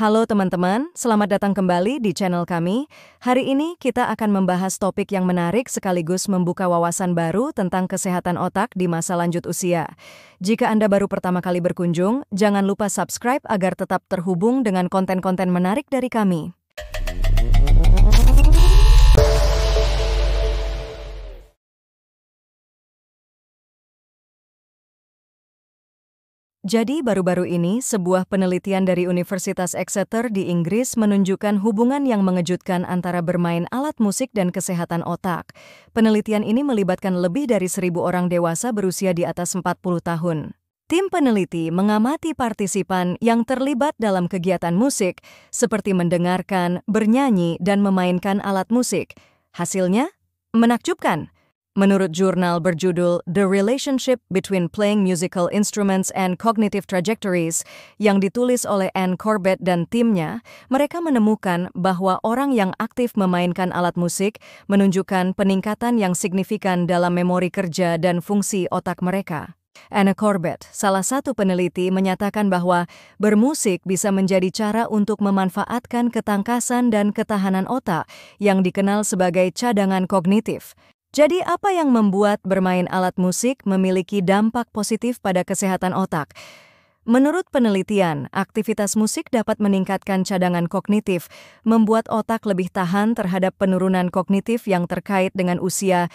Halo teman-teman, selamat datang kembali di channel kami. Hari ini kita akan membahas topik yang menarik sekaligus membuka wawasan baru tentang kesehatan otak di masa lanjut usia. Jika Anda baru pertama kali berkunjung, jangan lupa subscribe agar tetap terhubung dengan konten-konten menarik dari kami. Jadi baru-baru ini sebuah penelitian dari Universitas Exeter di Inggris menunjukkan hubungan yang mengejutkan antara bermain alat musik dan kesehatan otak. Penelitian ini melibatkan lebih dari seribu orang dewasa berusia di atas 40 tahun. Tim peneliti mengamati partisipan yang terlibat dalam kegiatan musik, seperti mendengarkan, bernyanyi, dan memainkan alat musik. Hasilnya menakjubkan. Menurut jurnal berjudul The Relationship Between Playing Musical Instruments and Cognitive Trajectories yang ditulis oleh Anne Corbett dan timnya, mereka menemukan bahwa orang yang aktif memainkan alat musik menunjukkan peningkatan yang signifikan dalam memori kerja dan fungsi otak mereka. Anna Corbett, salah satu peneliti, menyatakan bahwa bermusik bisa menjadi cara untuk memanfaatkan ketangkasan dan ketahanan otak yang dikenal sebagai cadangan kognitif. Jadi apa yang membuat bermain alat musik memiliki dampak positif pada kesehatan otak? Menurut penelitian, aktivitas musik dapat meningkatkan cadangan kognitif, membuat otak lebih tahan terhadap penurunan kognitif yang terkait dengan usia.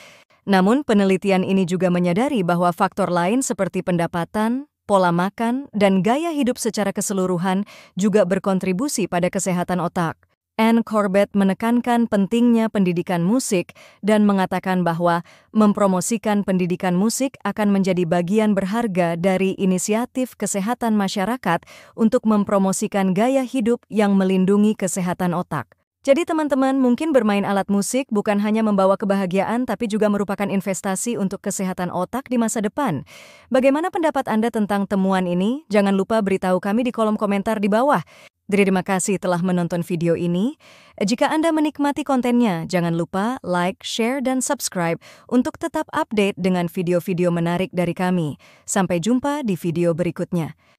Namun penelitian ini juga menyadari bahwa faktor lain seperti pendapatan, pola makan, dan gaya hidup secara keseluruhan juga berkontribusi pada kesehatan otak. Anne Corbett menekankan pentingnya pendidikan musik dan mengatakan bahwa mempromosikan pendidikan musik akan menjadi bagian berharga dari inisiatif kesehatan masyarakat untuk mempromosikan gaya hidup yang melindungi kesehatan otak. Jadi teman-teman, mungkin bermain alat musik bukan hanya membawa kebahagiaan tapi juga merupakan investasi untuk kesehatan otak di masa depan. Bagaimana pendapat Anda tentang temuan ini? Jangan lupa beritahu kami di kolom komentar di bawah. Terima kasih telah menonton video ini. Jika Anda menikmati kontennya, jangan lupa like, share, dan subscribe untuk tetap update dengan video-video menarik dari kami. Sampai jumpa di video berikutnya.